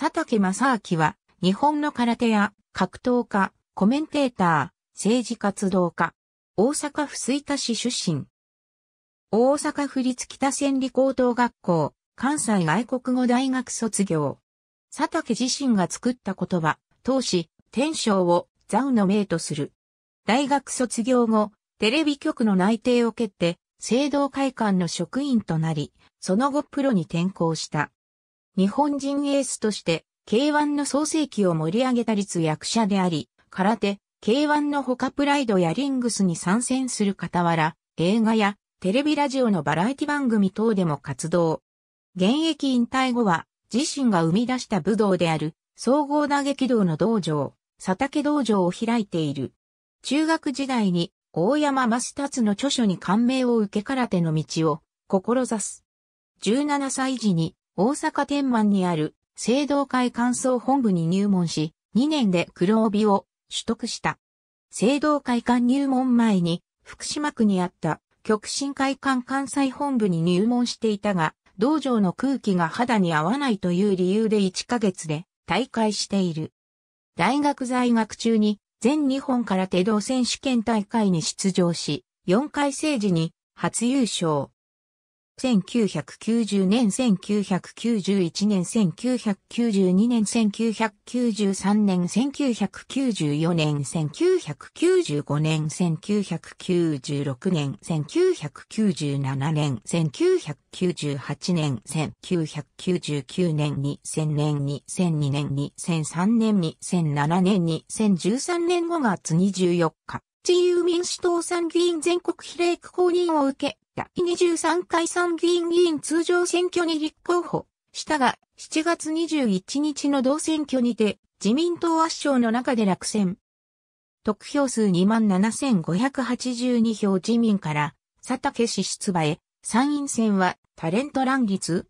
佐竹正明は、日本の空手や格闘家、コメンテーター、政治活動家、大阪府吹田市出身。大阪府立北千里高等学校、関西外国語大学卒業。佐竹自身が作った言葉、当時、天章をザウの名とする。大学卒業後、テレビ局の内定を蹴って、聖堂会館の職員となり、その後プロに転向した。日本人エースとして、K1 の創世記を盛り上げた立役者であり、空手、K1 の他プライドやリングスに参戦する傍ら、映画やテレビラジオのバラエティ番組等でも活動。現役引退後は、自身が生み出した武道である、総合打撃道の道場、佐竹道場を開いている。中学時代に、大山益達の著書に感銘を受け空手の道を、志す。17歳時に、大阪天満にある青道会感想本部に入門し、2年で黒帯を取得した。青道会館入門前に、福島区にあった極真会館関西本部に入門していたが、道場の空気が肌に合わないという理由で1ヶ月で退会している。大学在学中に全日本空手道選手権大会に出場し、4回生時に初優勝。1990年、1991年、1992年、1993年、1994年、1995年、1996年、1997年、1998年、1999年、2000年、2002年、2003年、2007年、2013年5月24日、自由民主党参議院全国比例区公認を受け、第23回参議院議員通常選挙に立候補したが、7月21日の同選挙にて、自民党圧勝の中で落選。得票数27,582票自民から、佐竹氏出馬へ、参院選はタレント乱立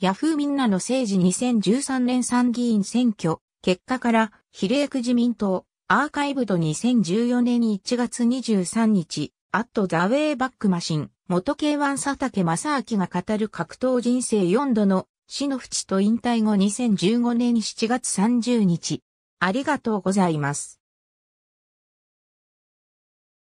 ヤフーみんなの政治2013年参議院選挙、結果から比例区自民党、アーカイブド2014年1月23日、アットザウェイバックマシン、元 K1 佐竹正明が語る格闘人生4度の死の淵と引退後2015年7月30日。ありがとうございます。